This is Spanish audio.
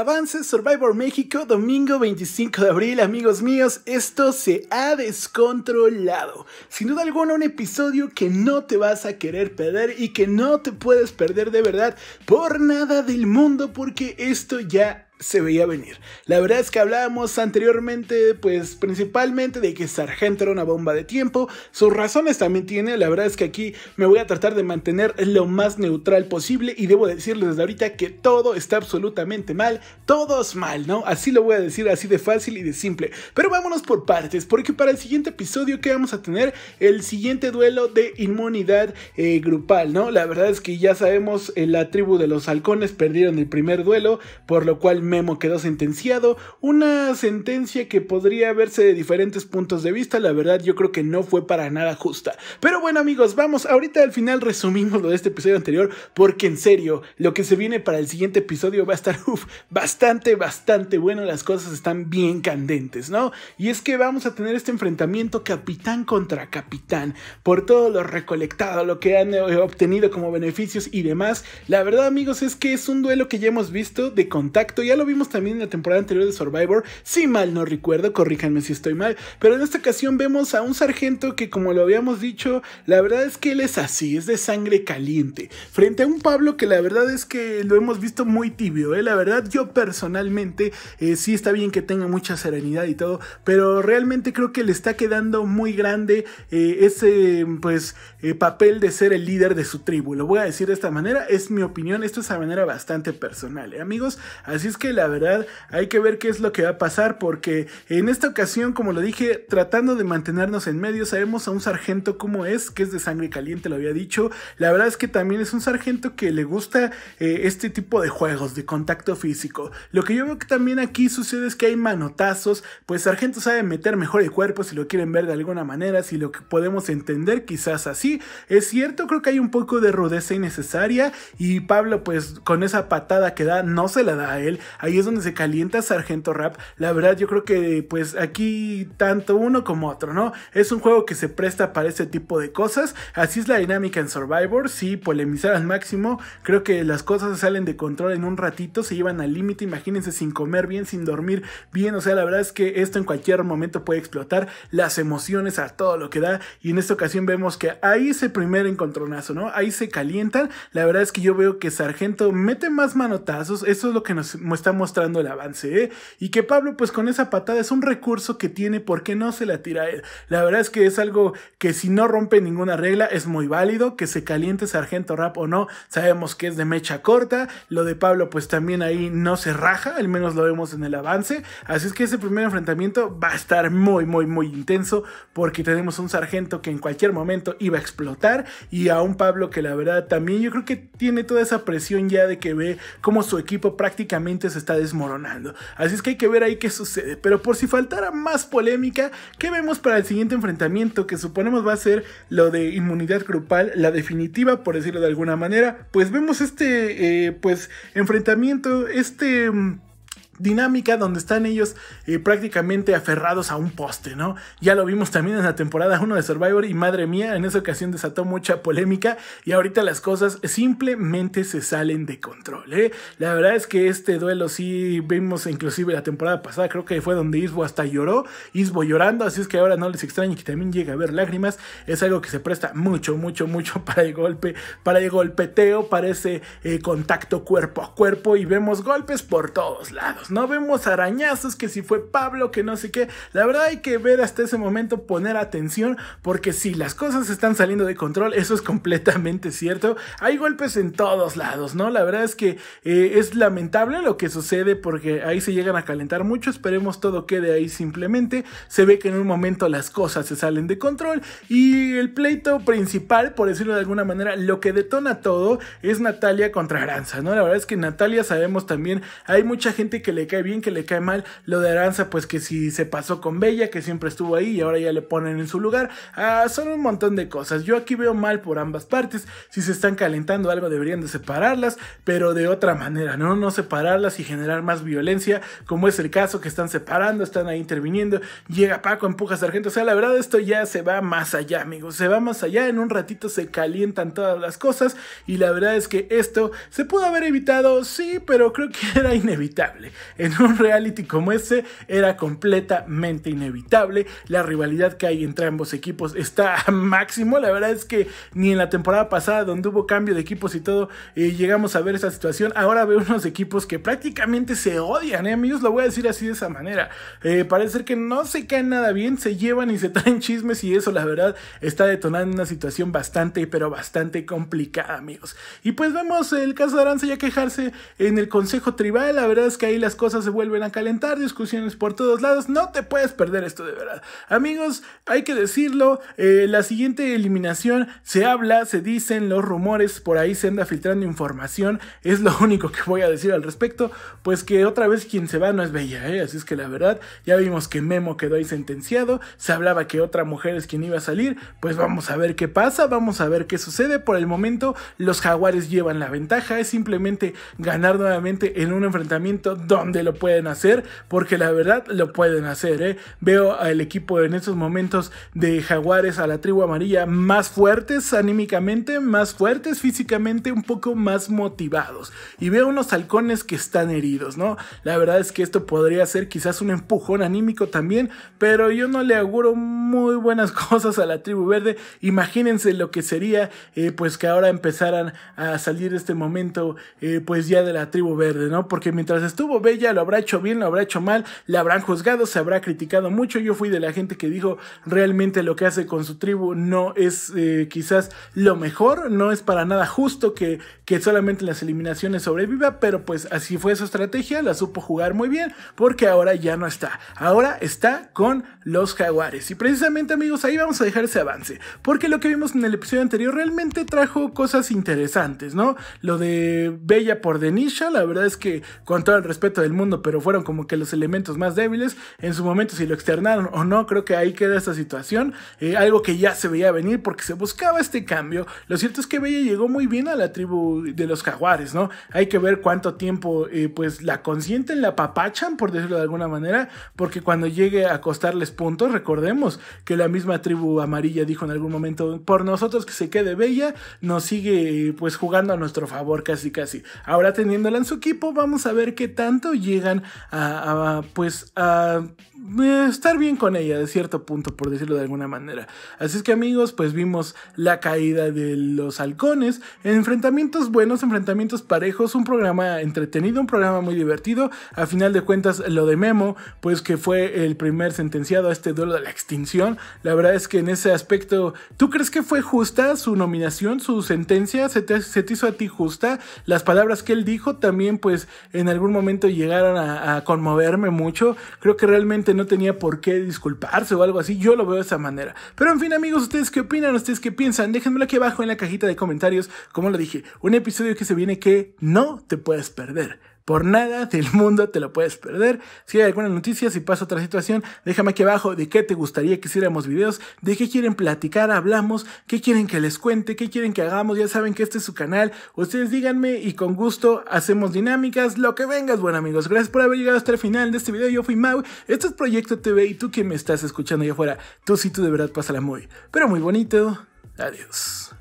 Avance Survivor México, domingo 25 de abril, amigos míos, esto se ha descontrolado. Sin duda alguna, un episodio que no te vas a querer perder y que no te puedes perder de verdad por nada del mundo porque esto ya se veía venir. La verdad es que hablábamos anteriormente, pues principalmente de que Sargento era una bomba de tiempo. Sus razones también tiene. La verdad es que aquí me voy a tratar de mantener lo más neutral posible y debo decirles desde ahorita que todo está absolutamente mal. Todo es mal, ¿no? Así lo voy a decir, así de fácil y de simple. Pero vámonos por partes, porque para el siguiente episodio que vamos a tener el siguiente duelo de inmunidad eh, grupal, ¿no? La verdad es que ya sabemos, eh, la tribu de los halcones perdieron el primer duelo, por lo cual Memo quedó sentenciado, una sentencia que podría verse de diferentes puntos de vista, la verdad yo creo que no fue para nada justa. Pero bueno amigos, vamos, ahorita al final resumimos lo de este episodio anterior, porque en serio, lo que se viene para el siguiente episodio va a estar bastante, bastante bueno, las cosas están bien candentes, ¿no? Y es que vamos a tener este enfrentamiento capitán contra capitán, por todo lo recolectado, lo que han eh, obtenido como beneficios y demás. La verdad amigos es que es un duelo que ya hemos visto de contacto y al lo vimos también en la temporada anterior de Survivor, si mal no recuerdo, corríjanme si estoy mal, pero en esta ocasión vemos a un sargento que como lo habíamos dicho, la verdad es que él es así, es de sangre caliente, frente a un Pablo que la verdad es que lo hemos visto muy tibio, ¿eh? la verdad yo personalmente eh, sí está bien que tenga mucha serenidad y todo, pero realmente creo que le está quedando muy grande eh, ese pues eh, papel de ser el líder de su tribu, lo voy a decir de esta manera, es mi opinión, esto es de manera bastante personal, ¿eh? amigos, así es que la verdad hay que ver qué es lo que va a pasar porque en esta ocasión, como lo dije, tratando de mantenernos en medio, sabemos a un sargento cómo es, que es de sangre caliente, lo había dicho. La verdad es que también es un sargento que le gusta eh, este tipo de juegos de contacto físico. Lo que yo veo que también aquí sucede es que hay manotazos, pues sargento sabe meter mejor el cuerpo si lo quieren ver de alguna manera, si lo que podemos entender quizás así. Es cierto, creo que hay un poco de rudeza innecesaria y Pablo pues con esa patada que da no se la da a él, Ahí es donde se calienta Sargento Rap. La verdad, yo creo que pues aquí tanto uno como otro, ¿no? Es un juego que se presta para este tipo de cosas. Así es la dinámica en Survivor. sí, polemizar al máximo, creo que las cosas salen de control en un ratito, se llevan al límite. Imagínense sin comer bien, sin dormir bien. O sea, la verdad es que esto en cualquier momento puede explotar las emociones a todo lo que da. Y en esta ocasión vemos que ahí ese primer encontronazo, ¿no? Ahí se calientan. La verdad es que yo veo que Sargento mete más manotazos. Eso es lo que nos está mostrando el avance, ¿eh? Y que Pablo, pues con esa patada es un recurso que tiene porque no se la tira él. La verdad es que es algo que si no rompe ninguna regla es muy válido, que se caliente Sargento Rap o no, sabemos que es de mecha corta, lo de Pablo pues también ahí no se raja, al menos lo vemos en el avance, así es que ese primer enfrentamiento va a estar muy, muy, muy intenso porque tenemos un sargento que en cualquier momento iba a explotar y a un Pablo que la verdad también yo creo que tiene toda esa presión ya de que ve cómo su equipo prácticamente se está desmoronando. Así es que hay que ver ahí qué sucede. Pero por si faltara más polémica, ¿qué vemos para el siguiente enfrentamiento? Que suponemos va a ser lo de inmunidad grupal, la definitiva, por decirlo de alguna manera. Pues vemos este, eh, pues, enfrentamiento, este... Mm, dinámica donde están ellos eh, prácticamente aferrados a un poste, ¿no? Ya lo vimos también en la temporada 1 de Survivor y madre mía, en esa ocasión desató mucha polémica y ahorita las cosas simplemente se salen de control, ¿eh? La verdad es que este duelo sí vimos inclusive la temporada pasada, creo que fue donde Isbo hasta lloró, Isbo llorando, así es que ahora no les extrañe que también llegue a ver lágrimas, es algo que se presta mucho, mucho, mucho para el golpe, para el golpeteo, para ese eh, contacto cuerpo a cuerpo y vemos golpes por todos lados. No vemos arañazos, que si fue Pablo, que no sé qué. La verdad hay que ver hasta ese momento, poner atención, porque si las cosas están saliendo de control, eso es completamente cierto. Hay golpes en todos lados, ¿no? La verdad es que eh, es lamentable lo que sucede porque ahí se llegan a calentar mucho. Esperemos todo quede ahí simplemente. Se ve que en un momento las cosas se salen de control y el pleito principal, por decirlo de alguna manera, lo que detona todo es Natalia contra Aranza, ¿no? La verdad es que Natalia sabemos también, hay mucha gente que le le cae bien, que le cae mal. Lo de Aranza, pues que si se pasó con Bella, que siempre estuvo ahí y ahora ya le ponen en su lugar. Ah, son un montón de cosas. Yo aquí veo mal por ambas partes. Si se están calentando algo, deberían de separarlas, pero de otra manera, ¿no? No separarlas y generar más violencia, como es el caso que están separando, están ahí interviniendo. Llega Paco, empuja a Sargento. O sea, la verdad, esto ya se va más allá, amigos. Se va más allá. En un ratito se calientan todas las cosas y la verdad es que esto se pudo haber evitado, sí, pero creo que era inevitable en un reality como este era completamente inevitable. La rivalidad que hay entre ambos equipos está a máximo. La verdad es que ni en la temporada pasada, donde hubo cambio de equipos y todo, eh, llegamos a ver esa situación. Ahora veo unos equipos que prácticamente se odian, eh, amigos. Lo voy a decir así de esa manera. Eh, parece que no se caen nada bien, se llevan y se traen chismes y eso, la verdad, está detonando una situación bastante, pero bastante complicada, amigos. Y pues vemos el caso de Aranza ya quejarse en el Consejo Tribal. La verdad es que ahí la cosas se vuelven a calentar, discusiones por todos lados, no te puedes perder esto de verdad. Amigos, hay que decirlo, eh, la siguiente eliminación se habla, se dicen los rumores, por ahí se anda filtrando información, es lo único que voy a decir al respecto, pues que otra vez quien se va no es Bella, ¿eh? así es que la verdad, ya vimos que Memo quedó ahí sentenciado, se hablaba que otra mujer es quien iba a salir, pues vamos a ver qué pasa, vamos a ver qué sucede, por el momento los jaguares llevan la ventaja, es simplemente ganar nuevamente en un enfrentamiento donde lo pueden hacer, porque la verdad lo pueden hacer. ¿eh? Veo al equipo en estos momentos de Jaguares a la tribu amarilla más fuertes anímicamente, más fuertes físicamente, un poco más motivados. Y veo unos halcones que están heridos, ¿no? La verdad es que esto podría ser quizás un empujón anímico también, pero yo no le auguro muy buenas cosas a la tribu verde. Imagínense lo que sería, eh, pues que ahora empezaran a salir este momento, eh, pues ya de la tribu verde, ¿no? Porque mientras estuvo ella, lo habrá hecho bien, lo habrá hecho mal, la habrán juzgado, se habrá criticado mucho. Yo fui de la gente que dijo realmente lo que hace con su tribu no es eh, quizás lo mejor, no es para nada justo que, que solamente las eliminaciones sobreviva, pero pues así fue su estrategia, la supo jugar muy bien porque ahora ya no está, ahora está con los jaguares. Y precisamente amigos, ahí vamos a dejar ese avance, porque lo que vimos en el episodio anterior realmente trajo cosas interesantes, ¿no? Lo de Bella por Denisha, la verdad es que con todo el respeto del mundo, pero fueron como que los elementos más débiles. En su momento, si lo externaron o no, creo que ahí queda esta situación. Eh, algo que ya se veía venir porque se buscaba este cambio. Lo cierto es que Bella llegó muy bien a la tribu de los jaguares, ¿no? Hay que ver cuánto tiempo, eh, pues, la consienten, la papachan, por decirlo de alguna manera, porque cuando llegue a costarles puntos, recordemos que la misma tribu amarilla dijo en algún momento, por nosotros que se quede Bella, nos sigue, pues, jugando a nuestro favor casi casi. Ahora teniéndola en su equipo, vamos a ver qué tanto llegan a pues a eh, estar bien con ella de cierto punto, por decirlo de alguna manera. Así es que amigos, pues vimos la caída de los halcones, enfrentamientos buenos, enfrentamientos parejos, un programa entretenido, un programa muy divertido. A final de cuentas, lo de Memo, pues que fue el primer sentenciado a este duelo de la extinción. La verdad es que en ese aspecto, ¿tú crees que fue justa su nominación, su sentencia? ¿Se te, hizo a ti justa? Las palabras que él dijo también, pues en algún momento llegaron a, conmoverme mucho. Creo que realmente no tenía por qué disculparse o algo así. Yo lo veo de esa manera. Pero en fin, amigos, ¿ustedes qué opinan? ¿Ustedes qué piensan? Déjenmelo aquí abajo en la cajita de comentarios. Como lo dije, un episodio que se viene que no te puedes perder. Por nada del mundo te lo puedes perder. Si hay alguna noticia, si pasa otra situación, déjame aquí abajo de qué te gustaría que hiciéramos videos, de qué quieren platicar, hablamos, qué quieren que les cuente, qué quieren que hagamos. Ya saben que este es su canal. Ustedes díganme y con gusto hacemos dinámicas, lo que vengas, bueno amigos. Gracias por haber llegado hasta el final de este video. Yo fui Mau. Esto es Proyecto TV y tú que me estás escuchando allá afuera, tú sí, tú de verdad pásala muy, pero muy bonito. Adiós.